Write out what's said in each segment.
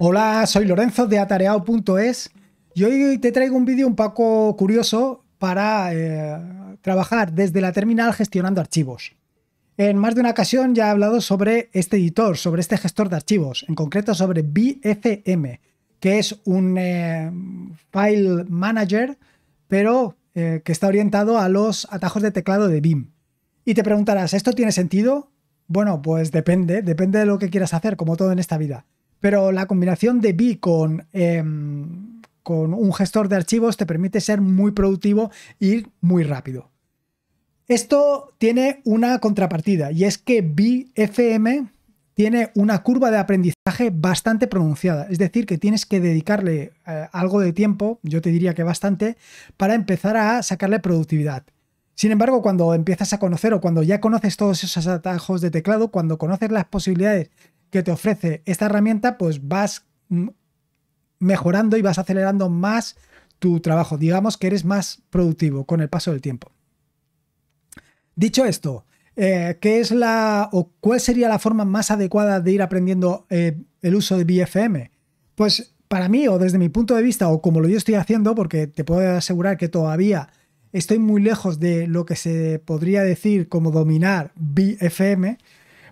Hola, soy Lorenzo de atareado.es y hoy te traigo un vídeo un poco curioso para eh, trabajar desde la terminal gestionando archivos. En más de una ocasión ya he hablado sobre este editor, sobre este gestor de archivos, en concreto sobre BFM, que es un eh, file manager, pero eh, que está orientado a los atajos de teclado de BIM. Y te preguntarás, ¿esto tiene sentido? Bueno, pues depende, depende de lo que quieras hacer, como todo en esta vida. Pero la combinación de B con, em, con un gestor de archivos te permite ser muy productivo y ir muy rápido. Esto tiene una contrapartida y es que BFM tiene una curva de aprendizaje bastante pronunciada. Es decir, que tienes que dedicarle eh, algo de tiempo, yo te diría que bastante, para empezar a sacarle productividad. Sin embargo, cuando empiezas a conocer o cuando ya conoces todos esos atajos de teclado, cuando conoces las posibilidades que te ofrece esta herramienta, pues vas mm, mejorando y vas acelerando más tu trabajo. Digamos que eres más productivo con el paso del tiempo. Dicho esto, eh, ¿qué es la o cuál sería la forma más adecuada de ir aprendiendo eh, el uso de BFM? Pues para mí, o desde mi punto de vista, o como lo yo estoy haciendo, porque te puedo asegurar que todavía estoy muy lejos de lo que se podría decir como dominar BFM,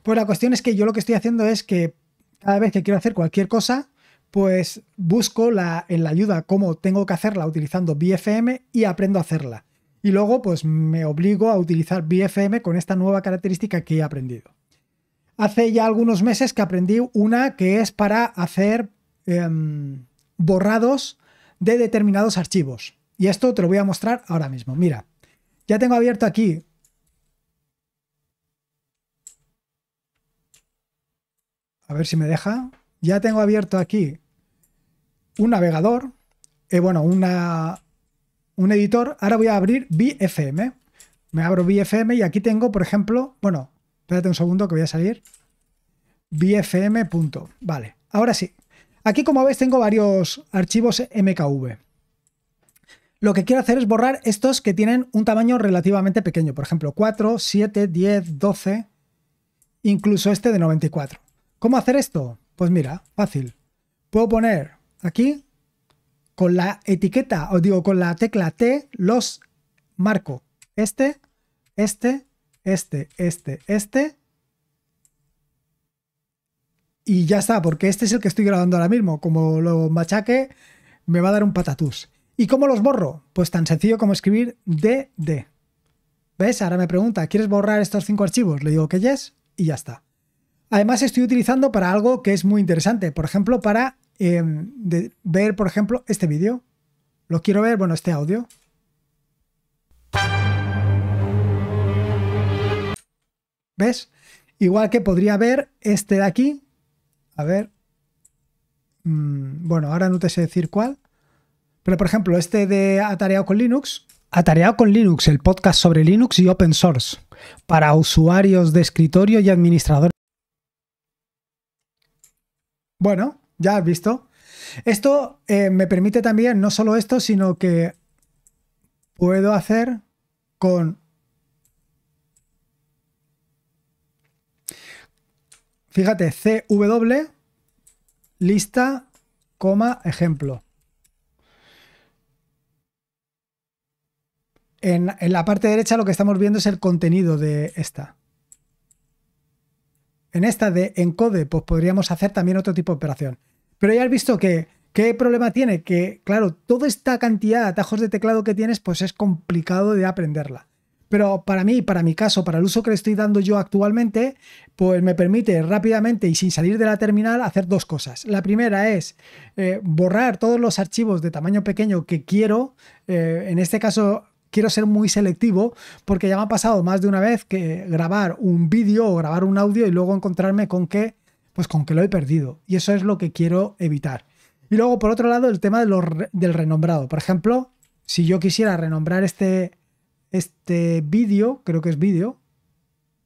pues la cuestión es que yo lo que estoy haciendo es que cada vez que quiero hacer cualquier cosa, pues busco la, en la ayuda cómo tengo que hacerla utilizando BFM y aprendo a hacerla. Y luego pues me obligo a utilizar BFM con esta nueva característica que he aprendido. Hace ya algunos meses que aprendí una que es para hacer em, borrados de determinados archivos. Y esto te lo voy a mostrar ahora mismo. Mira, ya tengo abierto aquí A ver si me deja. Ya tengo abierto aquí un navegador, eh, bueno, una, un editor. Ahora voy a abrir BFM. Me abro BFM y aquí tengo, por ejemplo, bueno, espérate un segundo que voy a salir. BFM. Vale, ahora sí. Aquí, como ves, tengo varios archivos MKV. Lo que quiero hacer es borrar estos que tienen un tamaño relativamente pequeño, por ejemplo, 4, 7, 10, 12, incluso este de 94. ¿Cómo hacer esto? Pues mira, fácil. Puedo poner aquí con la etiqueta, os digo, con la tecla T, los marco. Este, este, este, este, este. Y ya está, porque este es el que estoy grabando ahora mismo. Como lo machaque, me va a dar un patatús. ¿Y cómo los borro? Pues tan sencillo como escribir DD. ¿Ves? Ahora me pregunta, ¿quieres borrar estos cinco archivos? Le digo que yes y ya está. Además, estoy utilizando para algo que es muy interesante. Por ejemplo, para em, ver, por ejemplo, este vídeo. Lo quiero ver, bueno, este audio. ¿Ves? Igual que podría ver este de aquí. A ver. Mm, bueno, ahora no te sé decir cuál. Pero, por ejemplo, este de Atareado con Linux. Atareado con Linux, el podcast sobre Linux y open source. Para usuarios de escritorio y administradores. Bueno, ya has visto. Esto eh, me permite también, no solo esto, sino que puedo hacer con... Fíjate, CW, lista, ejemplo. en la parte derecha lo que estamos viendo es el contenido de esta en esta de encode, pues podríamos hacer también otro tipo de operación. Pero ya has visto que, ¿qué problema tiene? Que, claro, toda esta cantidad de atajos de teclado que tienes, pues es complicado de aprenderla. Pero para mí, para mi caso, para el uso que le estoy dando yo actualmente, pues me permite rápidamente y sin salir de la terminal hacer dos cosas. La primera es eh, borrar todos los archivos de tamaño pequeño que quiero. Eh, en este caso, quiero ser muy selectivo porque ya me ha pasado más de una vez que grabar un vídeo o grabar un audio y luego encontrarme con que, pues con que lo he perdido. Y eso es lo que quiero evitar. Y luego, por otro lado, el tema del renombrado. Por ejemplo, si yo quisiera renombrar este, este vídeo, creo que es vídeo,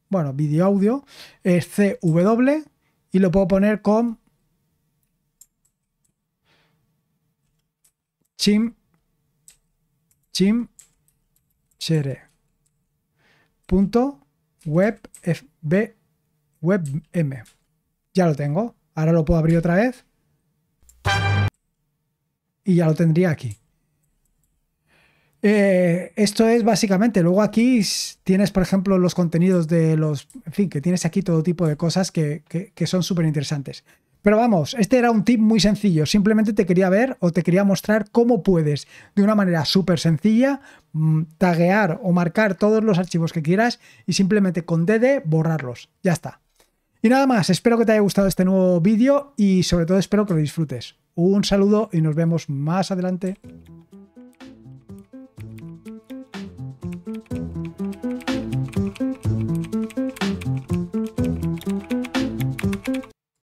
bueno, vídeo audio, es CW y lo puedo poner con Chim, Chim web webm. Ya lo tengo. Ahora lo puedo abrir otra vez. Y ya lo tendría aquí. Eh, esto es básicamente, luego aquí tienes, por ejemplo, los contenidos de los, en fin, que tienes aquí todo tipo de cosas que, que son súper interesantes. Pero vamos, este era un tip muy sencillo. Simplemente te quería ver o te quería mostrar cómo puedes, de una manera súper sencilla, mm, taguear o marcar todos los archivos que quieras y simplemente con DD borrarlos. Ya está. Y nada más, espero que te haya gustado este nuevo vídeo y sobre todo espero que lo disfrutes. Un saludo y nos vemos más adelante.